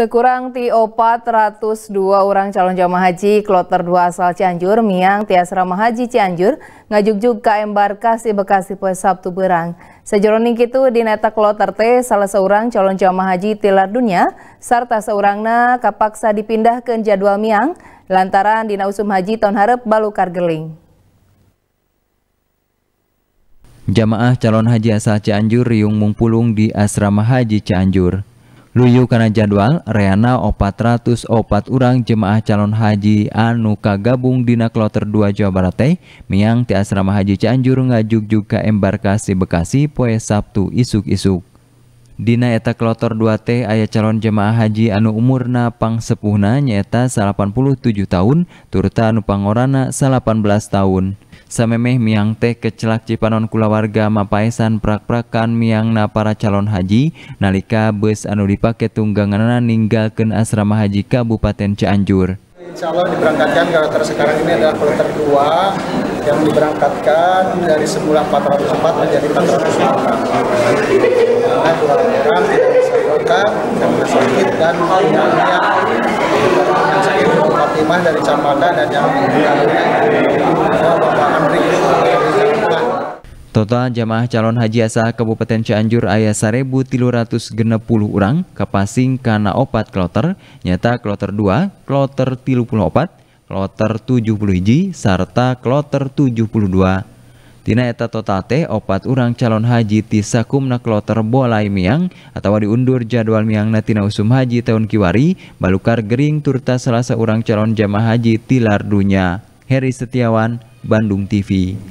Terkurang TO 402 orang calon jamaah haji kloter 2 asal Cianjur, Miang, ti asrama Haji Cianjur, ngajuk-juk ke embarkasi Bekasi poe Sabtu berang. Sejroning itu dineta kloter T salah seorang calon jamaah haji tilar dunia, serta seorangna kapaksa dipindah ke jadwal Miang, lantaran dina usum haji tahun harap balukar geling. Jamaah calon haji asal Cianjur riung mungpulung di Asrama Haji Cianjur. Luyu karena jadwal, Reana opat ratus opat urang jemaah calon haji anu kagabung dina kloter 2 Jawa Barat teh miang ti asrama haji Cianjur ngajuk juga embarkasi Bekasi poe Sabtu isuk-isuk. Dina eta kloter 2 teh aya calon jemaah haji anu umurna pang sepuhna nyaeta 87 tahun, turta anu pangorana 18 tahun samemeh miang teh kecelak Cipanon kulawarga mapaisan prak-prakan miang na para calon haji nalika bus anu dipake tungganganana ninggalkan asrama haji Kabupaten Cianjur. Insya Allah diberangkatkan kalau sekarang ini adalah kloter 2 yang diberangkatkan dari semula 404 menjadi 404 karena dua orang yang bisa sakit dan yang yang sakit dari Camaka dan yang lainnya. Total jamaah calon haji asal Kabupaten Cianjur ayah 1360 orang kapasing karena opat kloter, nyata kloter 2, kloter opat, kloter 70 hiji, serta kloter 72. Tina eta total teh opat orang calon haji tisakumna kloter bolai miang atau diundur jadwal miang tina usum haji tahun kiwari balukar gering turta salah seorang calon jamaah haji tilar dunya. Heri Setiawan, Bandung TV.